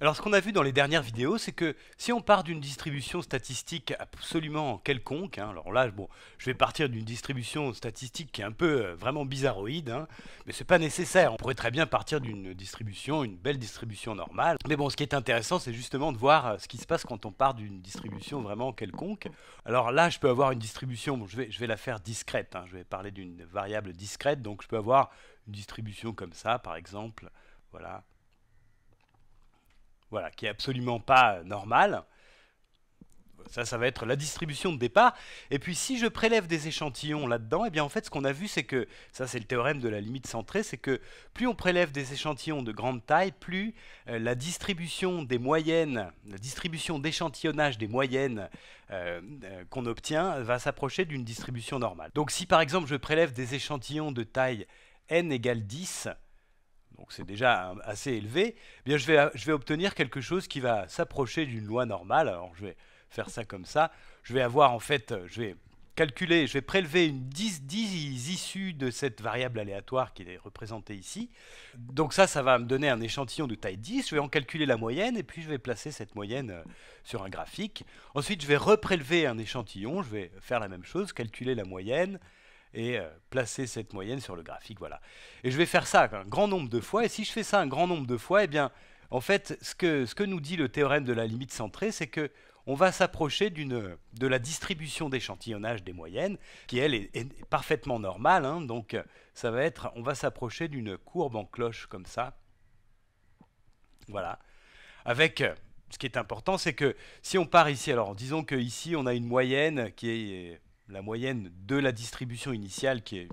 Alors ce qu'on a vu dans les dernières vidéos, c'est que si on part d'une distribution statistique absolument quelconque, hein, alors là, bon, je vais partir d'une distribution statistique qui est un peu euh, vraiment bizarroïde, mais hein, mais c'est pas nécessaire. On pourrait très bien partir d'une distribution, une belle distribution normale. Mais bon, ce qui est intéressant, c'est justement de voir euh, ce qui se passe quand on part d'une distribution vraiment quelconque. Alors là, je peux avoir une distribution, bon, je, vais, je vais la faire discrète, hein, je vais parler d'une variable discrète, donc je peux avoir une distribution comme ça, par exemple, voilà, voilà, qui est absolument pas euh, normal. Ça, ça va être la distribution de départ. Et puis, si je prélève des échantillons là-dedans, eh bien, en fait, ce qu'on a vu, c'est que, ça, c'est le théorème de la limite centrée, c'est que plus on prélève des échantillons de grande taille, plus euh, la distribution des moyennes, la distribution d'échantillonnage des moyennes euh, qu'on obtient va s'approcher d'une distribution normale. Donc, si par exemple, je prélève des échantillons de taille n égale 10, donc c'est déjà assez élevé, eh bien je vais, obtenir quelque chose qui va s'approcher d'une loi normale. Alors je vais faire ça comme ça. Je vais avoir en fait, je vais calculer, je vais prélever une 10, 10 issues de cette variable aléatoire qui est représentée ici. Donc ça, ça va me donner un échantillon de taille 10. Je vais en calculer la moyenne et puis je vais placer cette moyenne euh, sur un graphique. Ensuite, je vais reprélever un échantillon. Je vais faire la même chose, calculer la moyenne, et euh, placer cette moyenne sur le graphique. Voilà. Et je vais faire ça un grand nombre de fois. Et si je fais ça un grand nombre de fois, et eh bien, en fait, ce que, ce que nous dit le théorème de la limite centrée, c'est que on va s'approcher de la distribution d'échantillonnage des moyennes, qui elle est, parfaitement normale. Hein, donc, euh, ça va être, on va s'approcher d'une courbe en cloche comme ça. Voilà. Avec euh, ce qui est important, c'est que si on part ici, alors disons que ici on a une moyenne qui est la moyenne de la distribution initiale qui est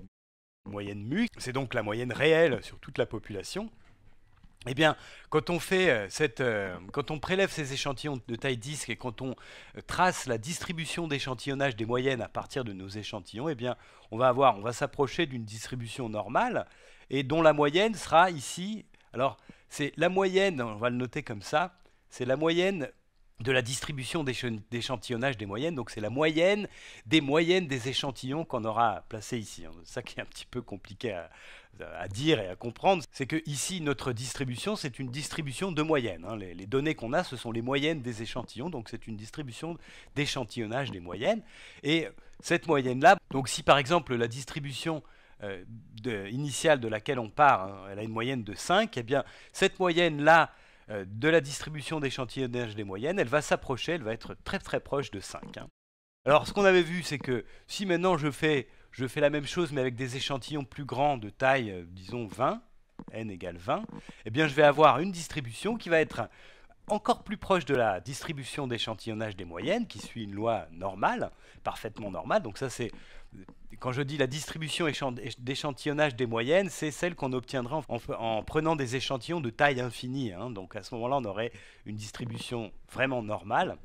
moyenne mu, c'est donc la moyenne réelle sur toute la population. Eh bien, quand on, fait euh, cette, euh, quand on prélève ces échantillons de taille disque et quand on euh, trace la distribution d'échantillonnage des moyennes à partir de nos échantillons, eh bien, on va avoir, on va s'approcher d'une distribution normale et dont la moyenne sera ici. Alors, c'est la moyenne, on va le noter comme ça, c'est la moyenne de la distribution d'échantillonnage des moyennes. Donc c'est la moyenne des moyennes des échantillons qu'on aura placés ici. Hein. ça qui est un petit peu compliqué à, dire et à comprendre. C'est que ici, notre distribution, c'est une distribution de moyennes. Hein. Les, données qu'on a, ce sont les moyennes des échantillons. Donc c'est une distribution d'échantillonnage des moyennes. Et cette moyenne-là, donc si par exemple la distribution euh, initiale de laquelle on part, hein, elle a une moyenne de 5, et eh bien cette moyenne-là, euh, de la distribution d'échantillonnage des moyennes, elle va s'approcher, elle va être très très proche de 5. Hein. Alors ce qu'on avait vu, c'est que si maintenant je fais, je fais la même chose mais avec des échantillons plus grands de taille, euh, disons 20, n égale 20, eh bien je vais avoir une distribution qui va être encore plus proche de la distribution d'échantillonnage des moyennes, qui suit une loi normale, parfaitement normale. Donc ça c'est quand je dis la distribution d'échantillonnage des moyennes, c'est celle qu'on obtiendra en, prenant des échantillons de taille infinie. Hein. Donc à ce moment-là, on aurait une distribution vraiment normale.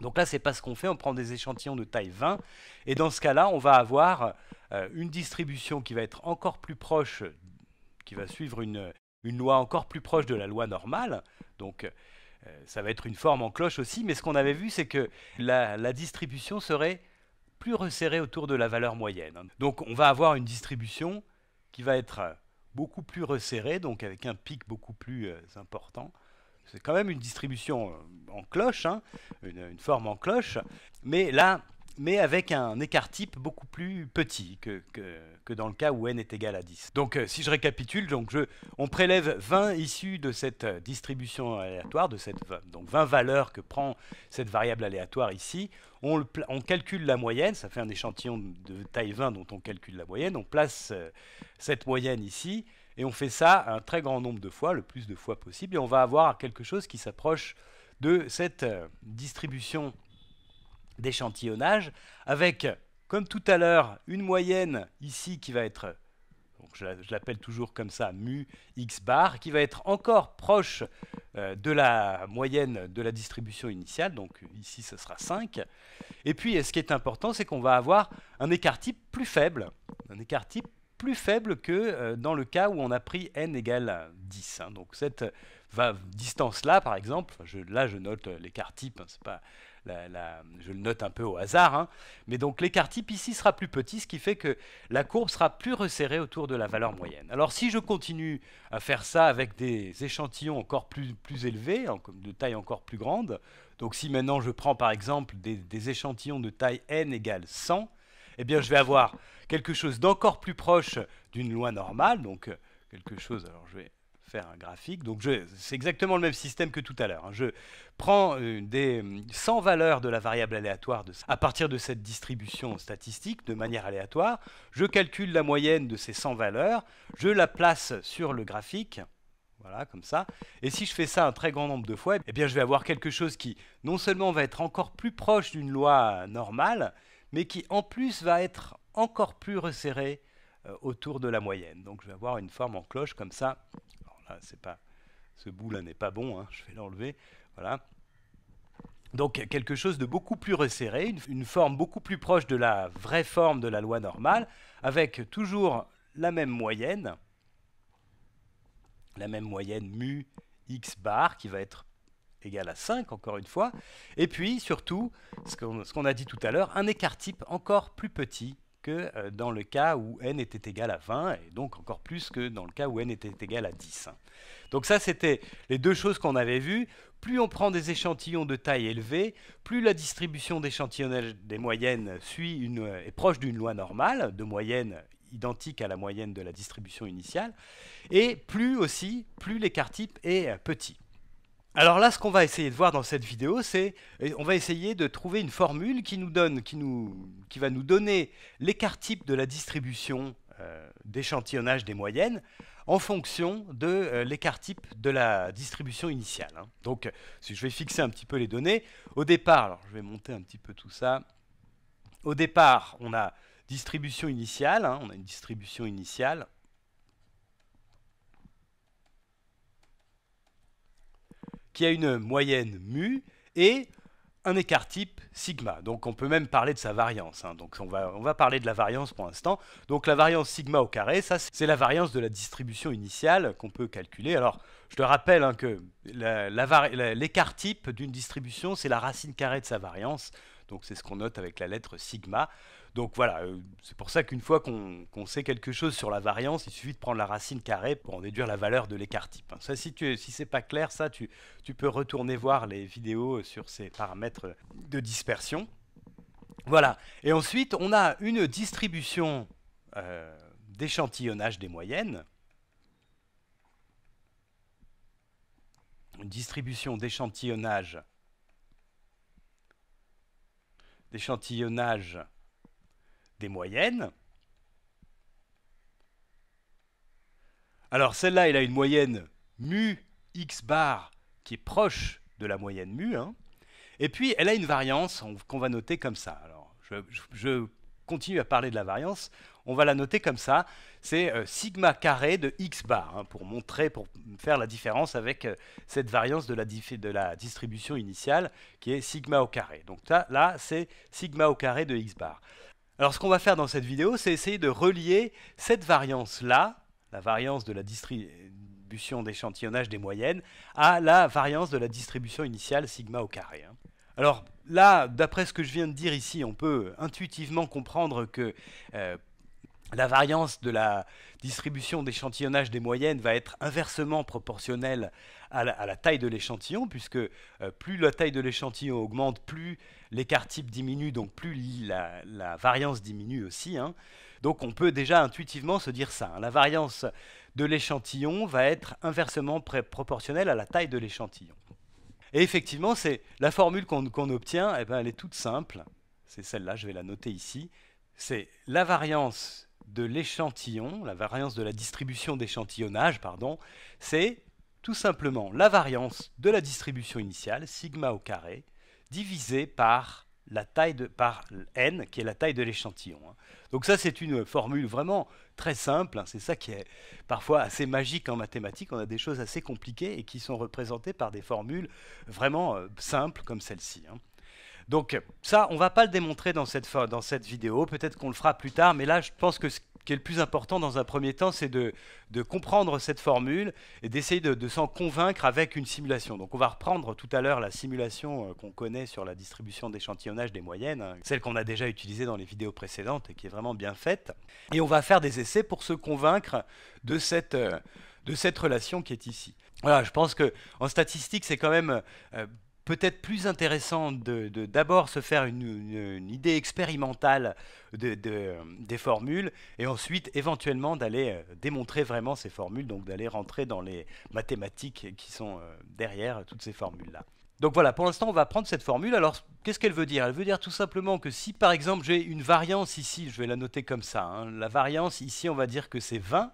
Donc là, c'est pas ce qu'on fait, on prend des échantillons de taille 20, et dans ce cas-là, on va avoir euh, une distribution qui va être encore plus proche, qui va suivre une, une loi encore plus proche de la loi normale. Donc euh, ça va être une forme en cloche aussi, mais ce qu'on avait vu, c'est que la distribution serait plus resserré autour de la valeur moyenne. Donc on va avoir une distribution qui va être euh, beaucoup plus resserrée, donc avec un pic beaucoup plus euh, important. C'est quand même une distribution euh, en cloche, hein, une forme en cloche, mais là, mais avec un écart type beaucoup plus petit que, que, dans le cas où n est égal à 10. Donc euh, si je récapitule, donc je, on prélève 20 issus de cette euh, distribution aléatoire, de cette, donc 20 valeurs que prend cette variable aléatoire ici, on, on, calcule la moyenne, ça fait un échantillon de taille 20 dont on calcule la moyenne, on place euh, cette moyenne ici, et on fait ça un très grand nombre de fois, le plus de fois possible, et on va avoir quelque chose qui s'approche de cette distribution d'échantillonnage avec, comme tout à l'heure, une moyenne ici qui va être, donc je, l'appelle toujours comme ça, mu x bar, qui va être encore proche euh, de la moyenne de la distribution initiale, donc ici ce sera 5. Et puis ce qui est important, c'est qu'on va avoir un écart type plus faible, un écart type plus faible que euh, dans le cas où on a pris n égale 10. Hein. Donc cette va, distance là, par exemple, je, là je note euh, l'écart type, hein, c'est pas je le note un peu au hasard, hein. mais donc l'écart type ici sera plus petit, ce qui fait que la courbe sera plus resserrée autour de la valeur moyenne. Alors si je continue à faire ça avec des échantillons encore plus, plus élevés, de taille encore plus grande, donc si maintenant je prends par exemple des, échantillons de taille n égale 100, eh bien je vais avoir quelque chose d'encore plus proche d'une loi normale, donc euh, quelque chose, alors je vais faire un graphique. Donc c'est exactement le même système que tout à l'heure. Hein. Je prends euh, des 100 euh, valeurs de la variable aléatoire à partir de cette distribution statistique de manière aléatoire. Je calcule la moyenne de ces 100 valeurs. Je la place sur le graphique. Voilà, comme ça. Et si je fais ça un très grand nombre de fois, eh bien je vais avoir quelque chose qui non seulement va être encore plus proche d'une loi normale, mais qui en plus va être encore plus resserré euh, autour de la moyenne. Donc je vais avoir une forme en cloche comme ça ah, ce bout là n'est pas bon, hein, je vais l'enlever, voilà. Donc quelque chose de beaucoup plus resserré, une, forme beaucoup plus proche de la vraie forme de la loi normale, avec toujours la même moyenne, la même moyenne mu x bar qui va être égale à 5 encore une fois, et puis surtout, ce qu'on a dit tout à l'heure, un écart type encore plus petit que euh, dans le cas où n était égal à 20, et donc encore plus que dans le cas où n était égal à 10. Donc ça, c'était les deux choses qu'on avait vues. Plus on prend des échantillons de taille élevée, plus la distribution d'échantillonnage des moyennes suit une, euh, est proche d'une loi normale, de moyenne identique à la moyenne de la distribution initiale, et plus aussi, plus l'écart type est euh, petit. Alors là, ce qu'on va essayer de voir dans cette vidéo, c'est eh, on va essayer de trouver une formule qui nous donne, qui, nous, qui va nous donner l'écart type de la distribution euh, d'échantillonnage des moyennes en fonction de euh, l'écart type de la distribution initiale. Hein. Donc, si je vais fixer un petit peu les données, au départ, alors je vais monter un petit peu tout ça. Au départ, on a distribution initiale, hein, on a une distribution initiale qui a une moyenne mu et un écart type sigma. Donc on peut même parler de sa variance. Hein. Donc on va, on va parler de la variance pour l'instant. Donc la variance sigma au carré, ça c'est la variance de la distribution initiale qu'on peut calculer. Alors je te rappelle hein, que l'écart type d'une distribution, c'est la racine carrée de sa variance. Donc c'est ce qu'on note avec la lettre sigma. Donc voilà, euh, c'est pour ça qu'une fois qu'on sait quelque chose sur la variance, il suffit de prendre la racine carrée pour en déduire la valeur de l'écart type. Hein. Ça, si, ce si c'est pas clair, ça, tu, peux retourner voir les vidéos sur ces paramètres de dispersion. Voilà. Et ensuite, on a une distribution euh, d'échantillonnage des moyennes. Une distribution d'échantillonnage d'échantillonnage des moyennes. Alors celle-là, elle a une moyenne mu x bar qui est proche de la moyenne mu. Hein. Et puis elle a une variance qu'on va noter comme ça. Alors je, continue à parler de la variance. On va la noter comme ça. C'est euh, sigma carré de x bar hein, pour montrer, pour faire la différence avec euh, cette variance de la, distribution initiale qui est sigma au carré. Donc là, là c'est sigma au carré de x bar. Alors ce qu'on va faire dans cette vidéo, c'est essayer de relier cette variance-là, la variance de la distribution d'échantillonnage des moyennes, à la variance de la distribution initiale sigma au carré. Hein. Alors là, d'après ce que je viens de dire ici, on peut intuitivement comprendre que euh, la variance de la distribution d'échantillonnage des moyennes va être inversement proportionnelle à la, taille de l'échantillon, puisque euh, plus la taille de l'échantillon augmente, plus l'écart type diminue, donc plus la, variance diminue aussi. Hein. Donc on peut déjà intuitivement se dire ça. Hein. La variance de l'échantillon va être inversement proportionnelle à la taille de l'échantillon. Et effectivement, c'est la formule qu'on obtient, eh ben, elle est toute simple. C'est celle-là, je vais la noter ici. C'est la variance de l'échantillon, la variance de la distribution d'échantillonnage, pardon, c'est tout simplement la variance de la distribution initiale, sigma au carré, divisé par la taille de, par n, qui est la taille de l'échantillon. Hein. Donc ça, c'est une formule vraiment très simple. Hein. C'est ça qui est parfois assez magique en mathématiques. On a des choses assez compliquées et qui sont représentées par des formules vraiment euh, simples comme celle-ci. Hein. Donc ça, on ne va pas le démontrer dans cette, dans cette vidéo. Peut-être qu'on le fera plus tard, mais là, je pense que qui est le plus important dans un premier temps, c'est de, comprendre cette formule et d'essayer de, s'en convaincre avec une simulation. Donc on va reprendre tout à l'heure la simulation euh, qu'on connaît sur la distribution d'échantillonnage des moyennes, hein, celle qu'on a déjà utilisée dans les vidéos précédentes et qui est vraiment bien faite. Et on va faire des essais pour se convaincre de cette... Euh, de cette relation qui est ici. Voilà, je pense qu'en statistique, c'est quand même euh, peut-être plus intéressant de, d'abord se faire une, idée expérimentale de, des formules et ensuite éventuellement d'aller euh, démontrer vraiment ces formules, donc d'aller rentrer dans les mathématiques qui sont euh, derrière toutes ces formules-là. Donc voilà, pour l'instant, on va prendre cette formule. Alors, qu'est-ce qu'elle veut dire Elle veut dire tout simplement que si, par exemple, j'ai une variance ici, je vais la noter comme ça, hein, la variance ici, on va dire que c'est 20,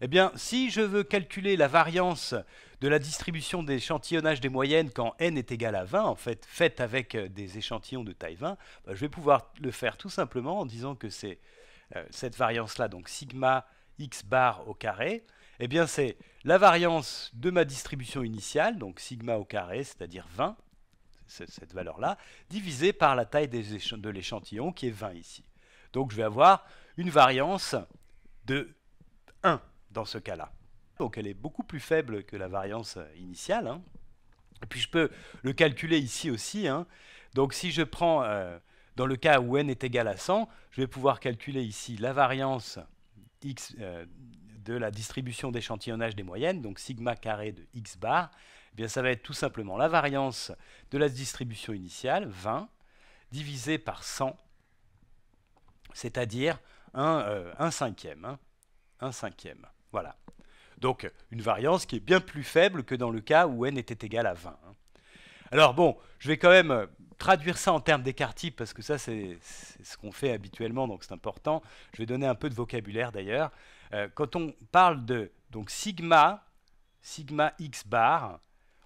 eh bien, si je veux calculer la variance de la distribution d'échantillonnage des moyennes quand n est égal à 20, en fait, faite avec euh, des échantillons de taille 20, bah, je vais pouvoir le faire tout simplement en disant que c'est euh, cette variance-là, donc sigma x bar au carré, eh bien c'est la variance de ma distribution initiale, donc sigma au carré, c'est-à-dire 20, cette valeur-là, divisée par la taille de l'échantillon qui est 20 ici. Donc je vais avoir une variance de 1 dans ce cas-là. Donc elle est beaucoup plus faible que la variance initiale. Hein. Et puis je peux le calculer ici aussi. Hein. Donc si je prends, euh, dans le cas où n est égal à 100, je vais pouvoir calculer ici la variance x euh, de la distribution d'échantillonnage des moyennes, donc sigma carré de x bar. Eh bien ça va être tout simplement la variance de la distribution initiale, 20, divisé par 100, c'est-à-dire un, cinquième. Euh, un cinquième. Hein, voilà. Donc une variance qui est bien plus faible que dans le cas où n était égal à 20. Hein. Alors bon, je vais quand même euh, traduire ça en termes d'écart type parce que ça c'est ce qu'on fait habituellement, donc c'est important. Je vais donner un peu de vocabulaire d'ailleurs. Euh, quand on parle de donc sigma, sigma x bar,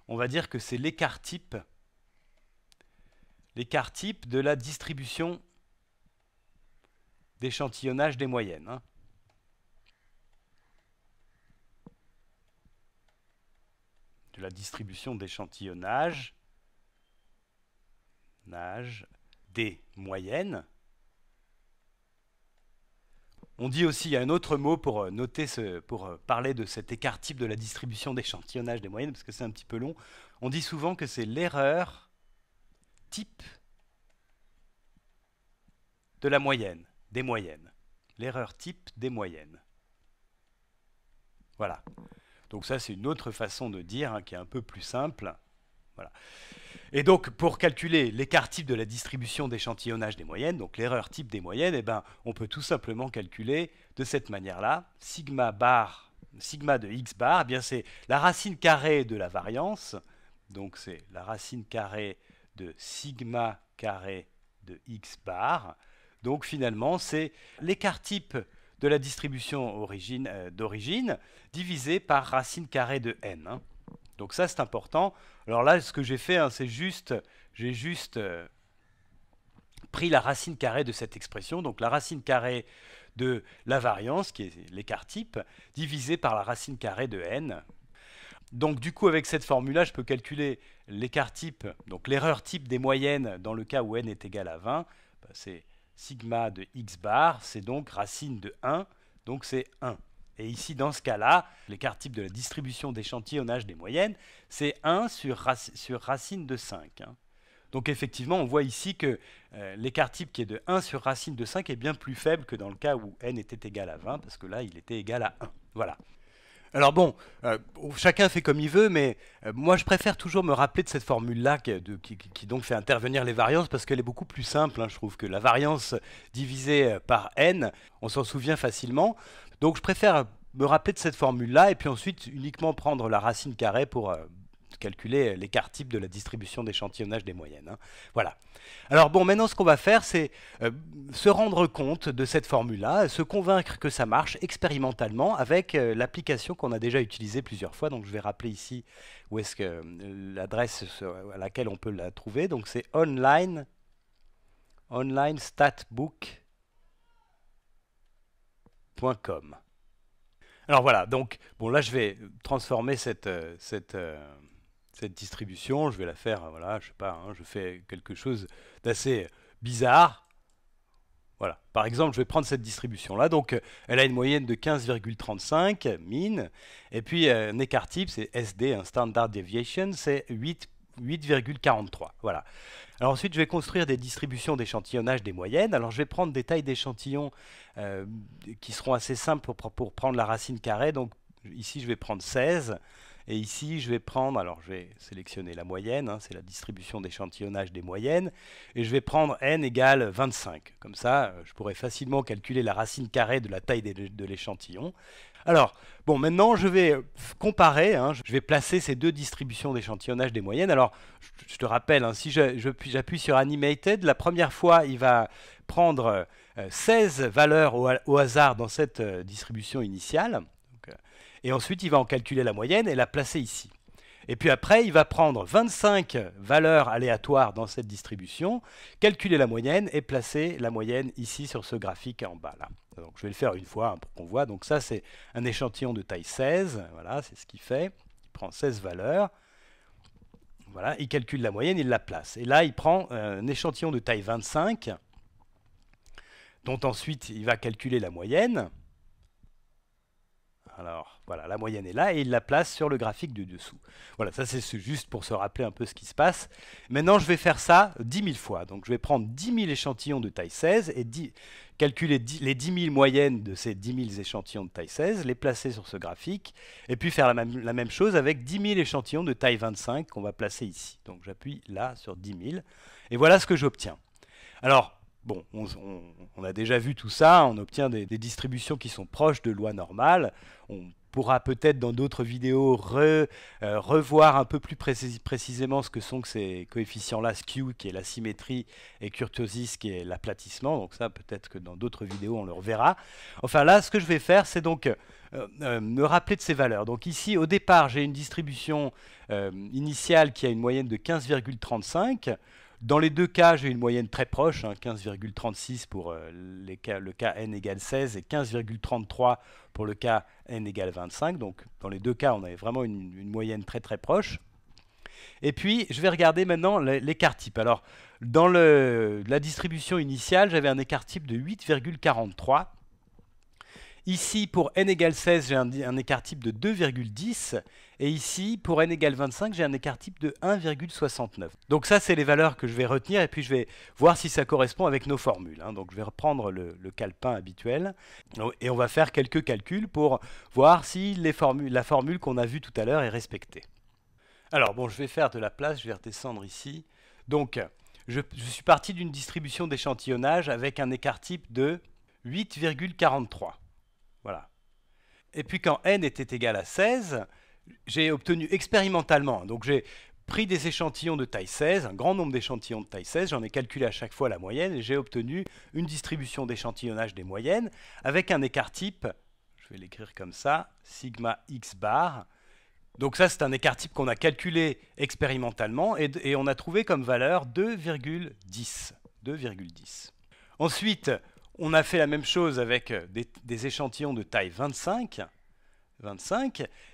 on va dire que c'est l'écart type, l'écart type de la distribution d'échantillonnage des moyennes. Hein. de la distribution d'échantillonnage des moyennes. On dit aussi, il y a un autre mot pour, euh, noter ce, pour euh, parler de cet écart type de la distribution d'échantillonnage des moyennes, parce que c'est un petit peu long. On dit souvent que c'est l'erreur type de la moyenne, des moyennes. L'erreur type des moyennes. Voilà. Donc ça, c'est une autre façon de dire hein, qui est un peu plus simple. Voilà. Et donc, pour calculer l'écart type de la distribution d'échantillonnage des moyennes, donc l'erreur type des moyennes, eh ben, on peut tout simplement calculer de cette manière-là. Sigma bar, sigma de x bar, eh bien c'est la racine carrée de la variance. Donc, c'est la racine carrée de sigma carré de x bar. Donc, finalement, c'est l'écart type de la distribution euh, d'origine divisé par racine carrée de n. Hein. Donc ça, c'est important. Alors là, ce que j'ai fait, hein, c'est juste, j'ai juste euh, pris la racine carrée de cette expression, donc la racine carrée de la variance, qui est l'écart type, divisé par la racine carrée de n. Donc du coup, avec cette formule-là, je peux calculer l'écart type, donc l'erreur type des moyennes dans le cas où n est égal à 20. Ben, c'est sigma de x bar, c'est donc racine de 1, donc c'est 1. Et ici, dans ce cas-là, l'écart type de la distribution d'échantillonnage des moyennes, c'est 1 sur, racine de 5. Hein. Donc effectivement, on voit ici que euh, l'écart type qui est de 1 sur racine de 5 est bien plus faible que dans le cas où n était égal à 20, parce que là, il était égal à 1. Voilà. Alors bon, euh, chacun fait comme il veut, mais euh, moi je préfère toujours me rappeler de cette formule-là qui, donc fait intervenir les variances parce qu'elle est beaucoup plus simple, hein, je trouve, que la variance divisée euh, par n, on s'en souvient facilement. Donc je préfère me rappeler de cette formule-là et puis ensuite uniquement prendre la racine carrée pour calculer euh, l'écart type de la distribution d'échantillonnage des moyennes. Hein. Voilà. Alors bon, maintenant ce qu'on va faire, c'est euh, se rendre compte de cette formule-là, se convaincre que ça marche expérimentalement avec euh, l'application qu'on a déjà utilisée plusieurs fois. Donc je vais rappeler ici où est-ce que l'adresse à laquelle on peut la trouver. Donc c'est online, online Alors voilà, donc bon là je vais transformer cette, cette cette distribution, je vais la faire, euh, voilà, je sais pas, hein, je fais quelque chose d'assez euh, bizarre. Voilà. Par exemple, je vais prendre cette distribution-là. Donc, euh, elle a une moyenne de 15,35 mine. Et puis, un écart type, c'est SD, un hein, standard deviation, c'est 8,43. Voilà. Alors ensuite, je vais construire des distributions d'échantillonnage des moyennes. Alors je vais prendre des tailles d'échantillons qui seront assez simples pour, pour prendre la racine carrée. Donc ici, je vais prendre 16. Et ici, je vais prendre, alors je vais sélectionner la moyenne, hein, c'est la distribution d'échantillonnage des moyennes, et je vais prendre n égale 25. Comme ça, euh, je pourrais facilement calculer la racine carrée de la taille de l'échantillon. Alors, bon, maintenant, je vais euh, comparer, hein, je vais placer ces deux distributions d'échantillonnage des moyennes. Alors, je te rappelle, hein, si j'appuie sur Animated, la première fois, il va prendre 16 euh, valeurs au hasard dans cette distribution initiale et ensuite il va en calculer la moyenne et la placer ici. Et puis après, il va prendre 25 valeurs aléatoires dans cette distribution, calculer la moyenne et placer la moyenne ici sur ce graphique en bas. Là. Donc, je vais le faire une fois hein, pour qu'on voit. Donc ça, c'est un échantillon de taille 16. Voilà, c'est ce qu'il fait. Il prend 16 valeurs. Voilà, il calcule la moyenne, il la place. Et là, il prend euh, un échantillon de taille 25, dont ensuite il va calculer la moyenne. Alors voilà, la moyenne est là et il la place sur le graphique du dessous. Voilà, ça c'est juste pour se rappeler un peu ce qui se passe. Maintenant, je vais faire ça 10 000 fois. Donc je vais prendre 10 000 échantillons de taille 16 et calculer les 10 000 moyennes de ces 10 000 échantillons de taille 16, les placer sur ce graphique et puis faire la même, la même chose avec 10 000 échantillons de taille 25 qu'on va placer ici. Donc j'appuie là sur 10 000 et voilà ce que j'obtiens. Alors, Bon, on, a déjà vu tout ça, on obtient des, distributions qui sont proches de loi normale. On pourra peut-être dans d'autres vidéos euh, revoir un peu plus précisément ce que sont ces coefficients-là, skew qui est la symétrie et kurtosis qui est l'aplatissement. Donc ça, peut-être que dans d'autres vidéos, on le reverra. Enfin là, ce que je vais faire, c'est donc euh, euh, me rappeler de ces valeurs. Donc ici, au départ, j'ai une distribution initiale qui a une moyenne de 15,35. Dans les deux cas, j'ai une moyenne très proche, 15,36 hein, euh, pour le cas n égale 16 et 15,33 pour le cas n égale 25. Donc dans les deux cas, on avait vraiment une, moyenne très très proche. Et puis, je vais regarder maintenant l'écart type. Alors, dans la distribution initiale, j'avais un écart type de 8,43. Ici, pour n égale 16, j'ai un, écart type de 2,10. Et ici, pour n égale 25, j'ai un écart type de 1,69. Donc ça, c'est les valeurs que je vais retenir. Et puis, je vais voir si ça correspond avec nos formules. Hein. Donc, je vais reprendre le, le, calepin habituel. Et on va faire quelques calculs pour voir si la formule qu'on a vue tout à l'heure est respectée. Alors, bon, je vais faire de la place. Je vais redescendre ici. Donc, je, je suis parti d'une distribution d'échantillonnage avec un écart type de 8,43. Et puis quand n était égal à 16, j'ai obtenu expérimentalement, donc j'ai pris des échantillons de taille 16, un grand nombre d'échantillons de taille 16, j'en ai calculé à chaque fois la moyenne et j'ai obtenu une distribution d'échantillonnage des moyennes avec un écart type, je vais l'écrire comme ça, sigma x bar. Donc ça c'est un écart type qu'on a calculé expérimentalement et, et on a trouvé comme valeur 2,10. 2,10. Ensuite, on a fait la même chose avec euh, des, échantillons de taille 25,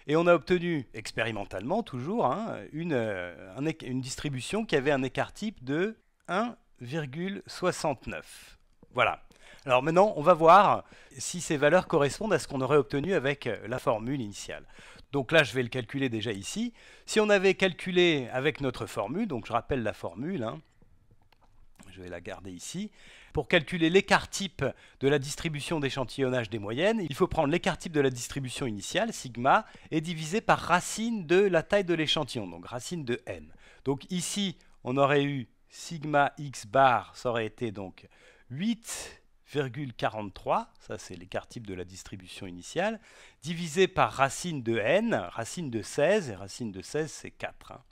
et on a obtenu expérimentalement toujours hein, euh, une, distribution qui avait un écart type de 1,69. Voilà. Alors maintenant, on va voir si ces valeurs correspondent à ce qu'on aurait obtenu avec euh, la formule initiale. Donc là, je vais le calculer déjà ici. Si on avait calculé avec notre formule, donc je rappelle la formule, hein, je vais la garder ici, pour calculer l'écart type de la distribution d'échantillonnage des moyennes, il faut prendre l'écart type de la distribution initiale, sigma, et diviser par racine de la taille de l'échantillon, donc racine de n. Donc ici, on aurait eu sigma x bar, ça aurait été donc 8,43, ça c'est l'écart type de la distribution initiale, divisé par racine de n, racine de 16, et racine de 16 c'est 4. Hein.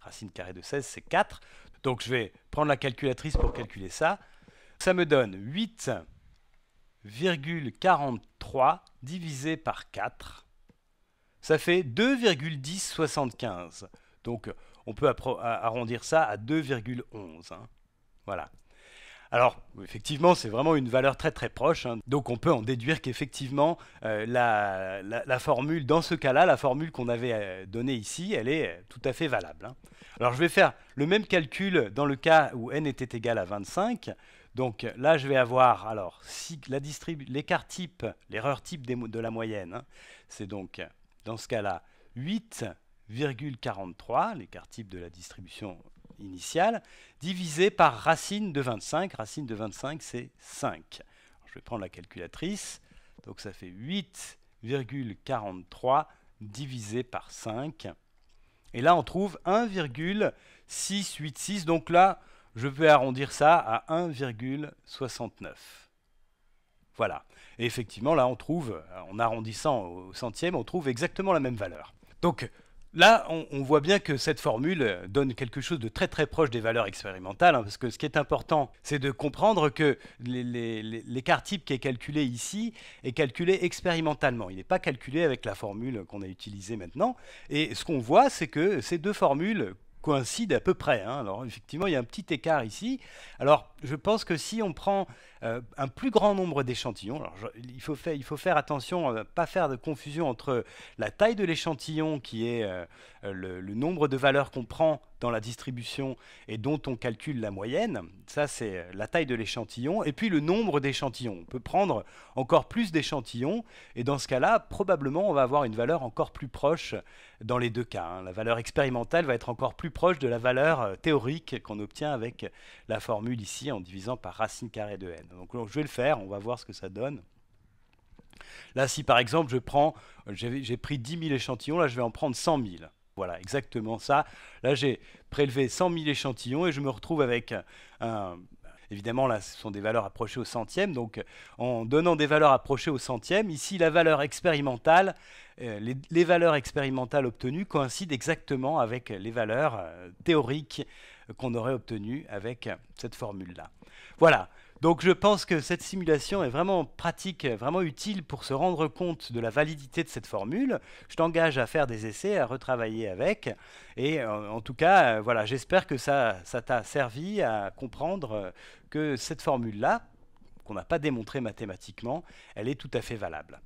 Racine carrée de 16 c'est 4. Donc je vais prendre la calculatrice pour calculer ça ça me donne 8,43 divisé par 4. Ça fait 2,1075. Donc on peut arrondir ça à 2,11. Hein. Voilà. Alors, effectivement, c'est vraiment une valeur très très proche. Hein. Donc, on peut en déduire qu'effectivement, euh, la, formule, dans ce cas-là, la formule qu'on avait euh, donnée ici, elle est euh, tout à fait valable. Hein. Alors, je vais faire le même calcul dans le cas où n était égal à 25. Donc là, je vais avoir alors si l'écart type, l'erreur type de la moyenne, hein, c'est donc dans ce cas-là 8,43, l'écart type de la distribution initiale, divisé par racine de 25. Racine de 25, c'est 5. je vais prendre la calculatrice. Donc ça fait 8,43 divisé par 5. Et là, on trouve 1,686. Donc là, je peux arrondir ça à 1,69. Voilà. Et effectivement, là, on trouve, en arrondissant au centième, on trouve exactement la même valeur. Donc là, on, voit bien que cette formule donne quelque chose de très très proche des valeurs expérimentales, hein, parce que ce qui est important, c'est de comprendre que l'écart type qui est calculé ici est calculé expérimentalement. Il n'est pas calculé avec la formule qu'on a utilisée maintenant. Et ce qu'on voit, c'est que ces deux formules coïncide à peu près. Hein. Alors effectivement, il y a un petit écart ici. Alors je pense que si on prend euh, un plus grand nombre d'échantillons, alors il, faut faire, il, faut faire, attention, pas faire de confusion entre la taille de l'échantillon, qui est euh, le, nombre de valeurs qu'on prend dans la distribution et dont on calcule la moyenne, ça c'est la taille de l'échantillon, et puis le nombre d'échantillons. On peut prendre encore plus d'échantillons, et dans ce cas-là, probablement on va avoir une valeur encore plus proche dans les deux cas. Hein. La valeur expérimentale va être encore plus proche de la valeur euh, théorique qu'on obtient avec la formule ici en divisant par racine carrée de n. Donc, je vais le faire, on va voir ce que ça donne. Là, si par exemple je prends, j'ai pris 10 000 échantillons, là je vais en prendre 100 000. Voilà, exactement ça. Là, j'ai prélevé 100 000 échantillons et je me retrouve avec Évidemment, là, ce sont des valeurs approchées au centième. Donc, en donnant des valeurs approchées au centième, ici, la valeur expérimentale, euh, les, valeurs expérimentales obtenues coïncident exactement avec les valeurs euh, théoriques qu'on aurait obtenu avec cette formule-là. Voilà, donc je pense que cette simulation est vraiment pratique, vraiment utile pour se rendre compte de la validité de cette formule. Je t'engage à faire des essais, à retravailler avec. Et en, tout cas, euh, voilà, j'espère que ça t'a servi à comprendre que cette formule-là, qu'on n'a pas démontrée mathématiquement, elle est tout à fait valable.